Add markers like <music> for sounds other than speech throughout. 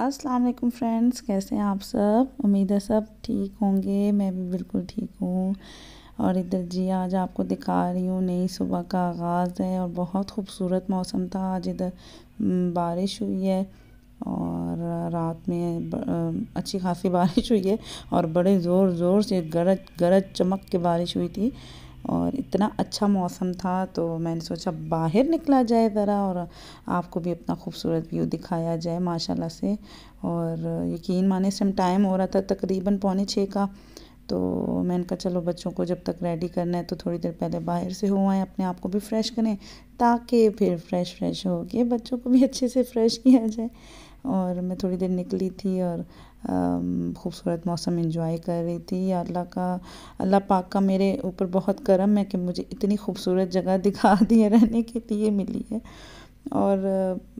अस्सलाम वालेकुम फ्रेंड्स कैसे हैं आप सब उम्मीद है सब ठीक होंगे मैं भी बिल्कुल ठीक हूँ और इधर जी आज आपको दिखा रही हूँ नई सुबह का आगाज़ है और बहुत खूबसूरत मौसम था आज इधर बारिश हुई है और रात में अच्छी खासी बारिश हुई है और बड़े ज़ोर ज़ोर से गरज गरज चमक के बारिश हुई थी और इतना अच्छा मौसम था तो मैंने सोचा बाहर निकला जाए ज़रा और आपको भी अपना खूबसूरत व्यू दिखाया जाए माशाल्लाह से और यकीन माने इस टाइम टाइम हो रहा था तकरीबन पौने छः का तो मैंने कहा चलो बच्चों को जब तक रेडी करना है तो थोड़ी देर पहले बाहर से हो आए अपने आप को भी फ्रेश करें ताकि फिर फ्रेश फ्रेश हो गए बच्चों को भी अच्छे से फ्रेश किया जाए और मैं थोड़ी देर निकली थी और खूबसूरत मौसम इंजॉय कर रही थी अल्लाह का अल्लाह पाक का मेरे ऊपर बहुत करम है कि मुझे इतनी खूबसूरत जगह <laughs> दिखा दी है रहने के लिए मिली है और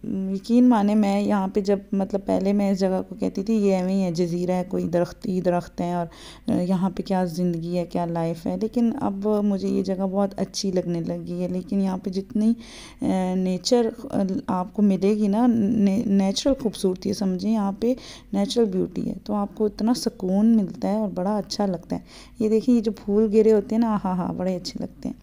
यकीन माने मैं यहाँ पे जब मतलब पहले मैं इस जगह को कहती थी ये एवं है जज़ीरा है कोई दरख्त ही दरख्त हैं और यहाँ पे क्या ज़िंदगी है क्या लाइफ है लेकिन अब मुझे ये जगह बहुत अच्छी लगने लगी है लेकिन यहाँ पे जितनी नेचर आपको मिलेगी ना ने, नेचुरल खूबसूरती है समझें यहाँ पे नेचुरल ब्यूटी है तो आपको इतना सुकून मिलता है और बड़ा अच्छा लगता है ये देखिए ये जो फूल गिरे होते हैं ना हाँ हाँ बड़े अच्छे लगते हैं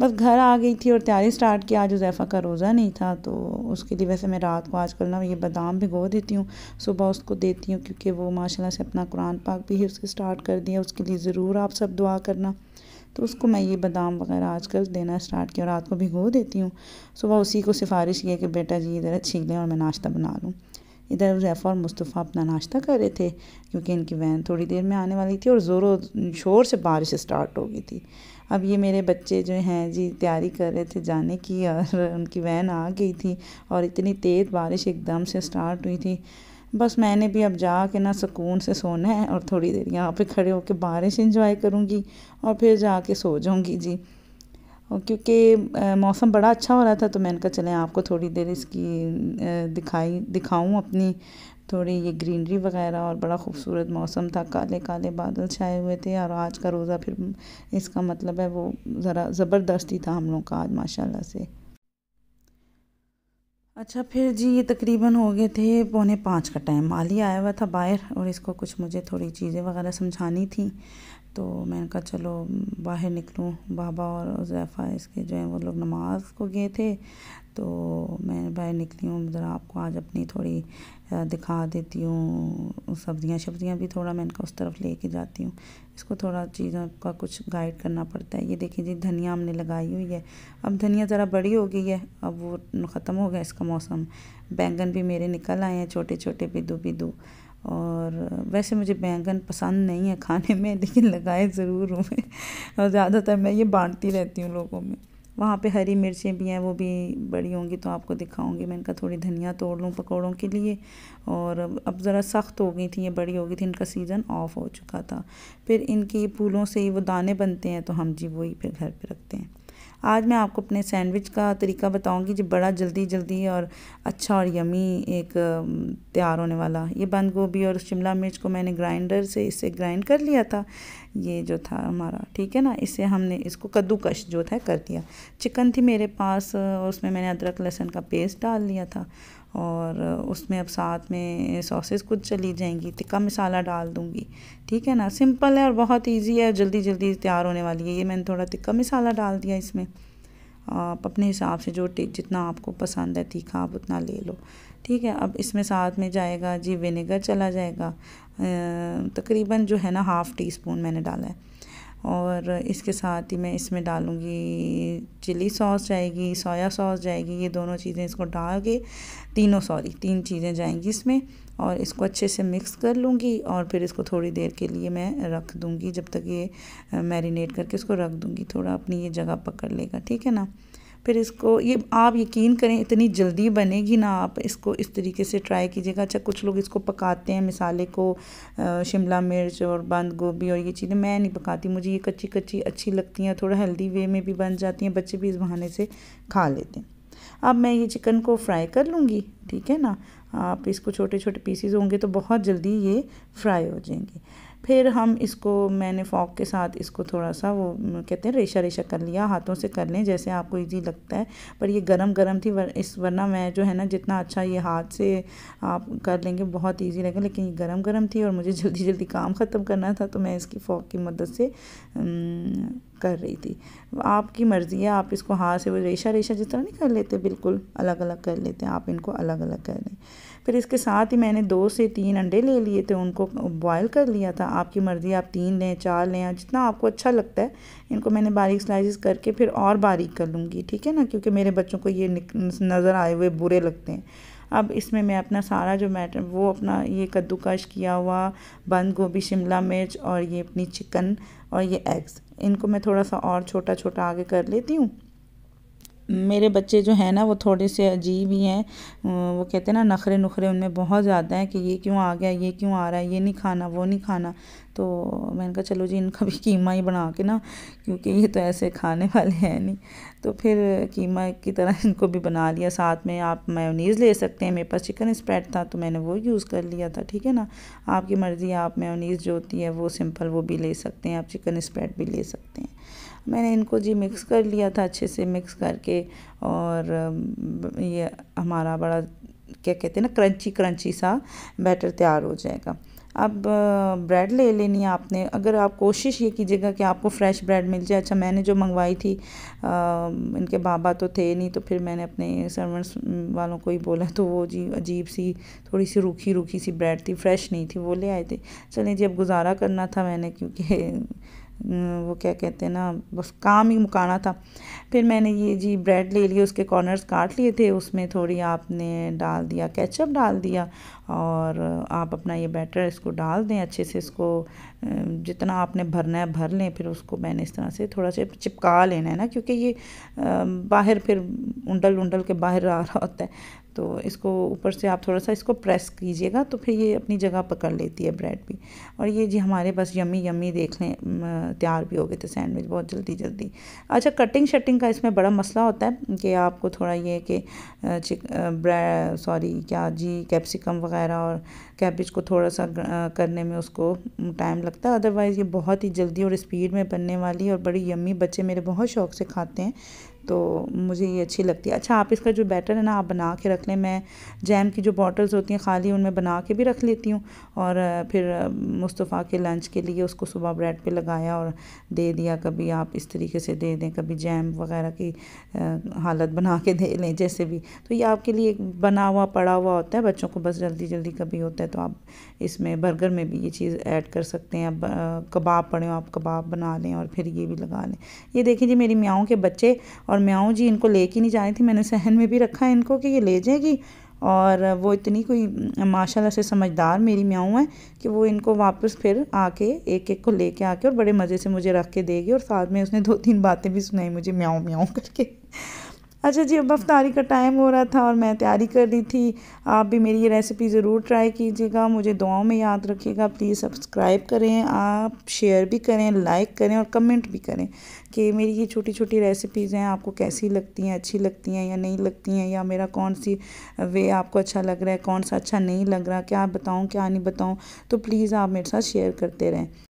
बस घर आ गई थी और तैयारी स्टार्ट की आज उज़ैफ़ा का रोज़ा नहीं था तो उसके लिए वैसे मैं रात को आजकल ना ये बादाम भिगो देती हूँ सुबह उसको देती हूँ क्योंकि वो माशाल्लाह से अपना कुरान पाक भी उसके स्टार्ट कर दिया उसके लिए ज़रूर आप सब दुआ करना तो उसको मैं ये बादाम वगैरह आजकल देना स्टार्ट किया और रात को भिगो देती हूँ सुबह उसी को सिफारिश किया कि बेटा जी इधर छीन लें और मैं नाश्ता बना लूँ इधर जैफ़ा और मुस्तफ़ा अपना नाश्ता कर रहे थे क्योंकि इनकी वैन थोड़ी देर में आने वाली थी और ज़ोरों शोर से बारिश स्टार्ट हो गई थी अब ये मेरे बच्चे जो हैं जी तैयारी कर रहे थे जाने की और उनकी वैन आ गई थी और इतनी तेज़ बारिश एकदम से स्टार्ट हुई थी बस मैंने भी अब जा के ना सुकून से सोना है और थोड़ी देर यहाँ पे खड़े होकर बारिश इंजॉय करूँगी और फिर जा के सो जाऊँगी जी क्योंकि मौसम बड़ा अच्छा हो रहा था तो मैंने कहा चलें आपको थोड़ी देर इसकी दिखाई दिखाऊं अपनी थोड़ी ये ग्रीनरी वगैरह और बड़ा खूबसूरत मौसम था काले काले बादल छाए हुए थे और आज का रोज़ा फिर इसका मतलब है वो ज़रा ज़बरदस्ती था हम लोग का आज माशाल्लाह से अच्छा फिर जी ये तकरीबन हो गए थे पौने पाँच का टाइम माली आया हुआ था बाहर और इसको कुछ मुझे थोड़ी चीज़ें वगैरह समझानी थी तो मैंने कहा चलो बाहर निकलूँ बाबा और जैफ़ा इसके जो है वो लोग नमाज को गए थे तो मैं बाहर निकली हूँ ज़रा आपको आज अपनी थोड़ी दिखा देती हूँ सब्ज़ियाँ सब्ज़ियाँ भी थोड़ा मैं इनका उस तरफ लेके जाती हूँ इसको थोड़ा चीज़ों का कुछ गाइड करना पड़ता है ये देखिए जी धनिया हमने लगाई हुई है अब धनिया ज़रा बड़ी हो गई है अब वो ख़त्म हो गया इसका मौसम बैंगन भी मेरे निकल आए हैं छोटे छोटे बिदू बिदू और वैसे मुझे बैंगन पसंद नहीं है खाने में लेकिन लगाए ज़रूर हूँ मैं और ज़्यादातर मैं ये बांटती रहती हूँ लोगों में वहाँ पे हरी मिर्चें भी हैं वो भी बड़ी होंगी तो आपको दिखाऊंगी मैं इनका थोड़ी धनिया तोड़ लूँ पकौड़ों के लिए और अब ज़रा सख्त हो गई थी ये बड़ी हो गई थी इनका सीज़न ऑफ हो चुका था फिर इनकी फूलों से ही वो दाने बनते हैं तो हम जी वही फिर घर पे रखते हैं आज मैं आपको अपने सैंडविच का तरीका बताऊंगी जो बड़ा जल्दी जल्दी और अच्छा और यमी एक तैयार होने वाला ये बंद गोभी और शिमला मिर्च को मैंने ग्राइंडर से इसे ग्राइंड कर लिया था ये जो था हमारा ठीक है ना इसे हमने इसको कद्दूकश जो था कर दिया चिकन थी मेरे पास और उसमें मैंने अदरक लहसुन का पेस्ट डाल लिया था और उसमें अब साथ में सॉसेस कुछ चली जाएंगी तिक्का मसाला डाल दूंगी ठीक है ना सिंपल है और बहुत इजी है जल्दी जल्दी तैयार होने वाली है ये मैंने थोड़ा तिक्का मसाला डाल दिया इसमें आप अपने हिसाब से जो जितना आपको पसंद है तीखा आप उतना ले लो ठीक है अब इसमें साथ में जाएगा जी विनेगर चला जाएगा तकरीबन जो है ना हाफ़ टी स्पून मैंने डाला है और इसके साथ ही मैं इसमें डालूँगी चिली सॉस जाएगी सोया सॉस जाएगी ये दोनों चीज़ें इसको डाल के तीनों सॉरी तीन चीज़ें जाएंगी इसमें और इसको अच्छे से मिक्स कर लूँगी और फिर इसको थोड़ी देर के लिए मैं रख दूँगी जब तक ये मैरिनेट करके इसको रख दूँगी थोड़ा अपनी ये जगह पकड़ लेगा ठीक है ना फिर इसको ये आप यकीन करें इतनी जल्दी बनेगी ना आप इसको इस तरीके से ट्राई कीजिएगा अच्छा कुछ लोग इसको पकाते हैं मिसाले को शिमला मिर्च और बंद गोभी और ये चीज़ें मैं नहीं पकाती मुझे ये कच्ची कच्ची अच्छी लगती हैं थोड़ा हेल्दी वे में भी बन जाती हैं बच्चे भी इस बहाने से खा लेते हैं अब मैं ये चिकन को फ्राई कर लूँगी ठीक है ना आप इसको छोटे छोटे पीसीज होंगे तो बहुत जल्दी ये फ्राई हो जाएंगे फिर हम इसको मैंने फॉक के साथ इसको थोड़ा सा वो कहते हैं रेशा रेशा कर लिया हाथों से कर लें जैसे आपको ईजी लगता है पर ये गर्म गर्म थी वर, इस वरना मैं जो है ना जितना अच्छा ये हाथ से आप कर लेंगे बहुत ईजी रहेगा लेकिन ये गर्म गर्म थी और मुझे <laughs> जल्दी जल्दी काम ख़त्म करना था तो मैं इसकी फॉक की मदद से कर रही थी आपकी मर्ज़ी है आप इसको हाथ से वो रेशा रेशा जिस तरह नहीं कर लेते बिल्कुल अलग अलग कर लेते हैं आप इनको अलग अलग कर लें फिर इसके साथ ही मैंने दो से तीन अंडे ले लिए थे उनको बॉयल कर लिया था आपकी मर्ज़ी आप तीन लें चार लें जितना आपको अच्छा लगता है इनको मैंने बारीक स्लाइसिस करके फिर और बारीक कर लूँगी ठीक है ना क्योंकि मेरे बच्चों को ये नज़र आए हुए बुरे लगते हैं अब इसमें मैं अपना सारा जो मैटर वो अपना ये कद्दूकश किया हुआ बंद गोभी शिमला मिर्च और ये अपनी चिकन और ये एग्स इनको मैं थोड़ा सा और छोटा छोटा आगे कर लेती हूँ मेरे बच्चे जो हैं ना वो थोड़े से अजीब ही हैं वो कहते हैं ना नखरे नुखरे उनमें बहुत ज़्यादा हैं कि ये क्यों आ गया ये क्यों आ रहा है ये नहीं खाना वो नहीं खाना तो मैंने कहा चलो जी इनका भी कीमा ही बना के ना क्योंकि ये तो ऐसे खाने वाले हैं नहीं तो फिर कीमा की तरह <laughs> इनको भी बना लिया साथ में आप मेयोनीज़ ले सकते हैं मेरे पास चिकन स्प्रेड था तो मैंने वो यूज़ कर लिया था ठीक है ना आपकी मर्ज़ी आप मेयोनीज़ जो होती है वो सिंपल वो भी ले सकते हैं आप चिकन स्प्रेड भी ले सकते हैं मैंने इनको जी मिक्स कर लिया था अच्छे से मिक्स करके और ये हमारा बड़ा क्या कहते हैं ना क्रंची क्रंची सा बैटर तैयार हो जाएगा अब ब्रेड ले लेनी है आपने अगर आप कोशिश ये कीजिएगा कि आपको फ्रेश ब्रेड मिल जाए अच्छा मैंने जो मंगवाई थी आ, इनके बाबा तो थे नहीं तो फिर मैंने अपने सर्वेंट्स वालों को ही बोला तो वो जी अजीब सी थोड़ी सी रूखी रूखी सी ब्रेड थी फ्रेश नहीं थी वो ले आए थे चलें जी अब गुजारा करना था मैंने क्योंकि वो क्या कहते हैं ना बस काम ही मुकाना था फिर मैंने ये जी ब्रेड ले लिए उसके कॉर्नर्स काट लिए थे उसमें थोड़ी आपने डाल दिया केचप डाल दिया और आप अपना ये बैटर इसको डाल दें अच्छे से इसको जितना आपने भरना है भर लें फिर उसको मैंने इस तरह से थोड़ा सा चिपका लेना है ना क्योंकि ये बाहर फिर उंडल उंडल के बाहर आ रहा होता है तो इसको ऊपर से आप थोड़ा सा इसको प्रेस कीजिएगा तो फिर ये अपनी जगह पकड़ लेती है ब्रेड भी और ये जी हमारे बस यमी यमी देख लें तैयार भी हो गए थे सैंडविच बहुत जल्दी जल्दी अच्छा कटिंग शटिंग का इसमें बड़ा मसला होता है कि आपको थोड़ा ये कि चिक सॉरी क्या जी कैप्सिकम वगैरह और कैबिज को थोड़ा सा करने में उसको टाइम लगता है अदरवाइज़ ये बहुत ही जल्दी और स्पीड में बनने वाली और बड़ी यमी बच्चे मेरे बहुत शौक से खाते हैं तो मुझे ये अच्छी लगती है अच्छा आप इसका जो बैटर है ना आप बना के रख लें मैं जैम की जो बॉटल्स होती हैं खाली उनमें बना के भी रख लेती हूँ और फिर मुस्तफ़ा के लंच के लिए उसको सुबह ब्रेड पे लगाया और दे दिया कभी आप इस तरीके से दे दें कभी जैम वगैरह की हालत बना के दे लें जैसे भी तो ये आपके लिए बना हुआ पड़ा हुआ होता है बच्चों को बस जल्दी जल्दी कभी होता है तो आप इसमें बर्गर में भी ये चीज़ ऐड कर सकते हैं अब कबाब पड़े हो आप कबाब बना लें और फिर ये भी लगा लें ये देखें जी मेरी म्याओं के बच्चे और म्याऊँ जी इनको के नहीं जा रही थी मैंने सहन में भी रखा है इनको कि ये ले जाएगी और वो इतनी कोई माशाल्लाह से समझदार मेरी म्याऊँ है कि वो इनको वापस फिर आके एक एक को लेके आके और बड़े मज़े से मुझे रख के देगी और साथ में उसने दो तीन बातें भी सुनाई मुझे म्याऊँ म्याऊँ करके अच्छा जी अब अफ्तारी का टाइम हो रहा था और मैं तैयारी कर रही थी आप भी मेरी ये रेसिपी ज़रूर ट्राई कीजिएगा मुझे दुआओं में याद रखिएगा प्लीज़ सब्सक्राइब करें आप शेयर भी करें लाइक करें और कमेंट भी करें कि मेरी ये छोटी छोटी रेसिपीज़ हैं आपको कैसी लगती हैं अच्छी लगती हैं या नहीं लगती हैं या मेरा कौन सी वे आपको अच्छा लग रहा है कौन सा अच्छा नहीं लग रहा क्या बताऊँ क्या नहीं बताऊँ तो प्लीज़ आप मेरे साथ शेयर करते रहें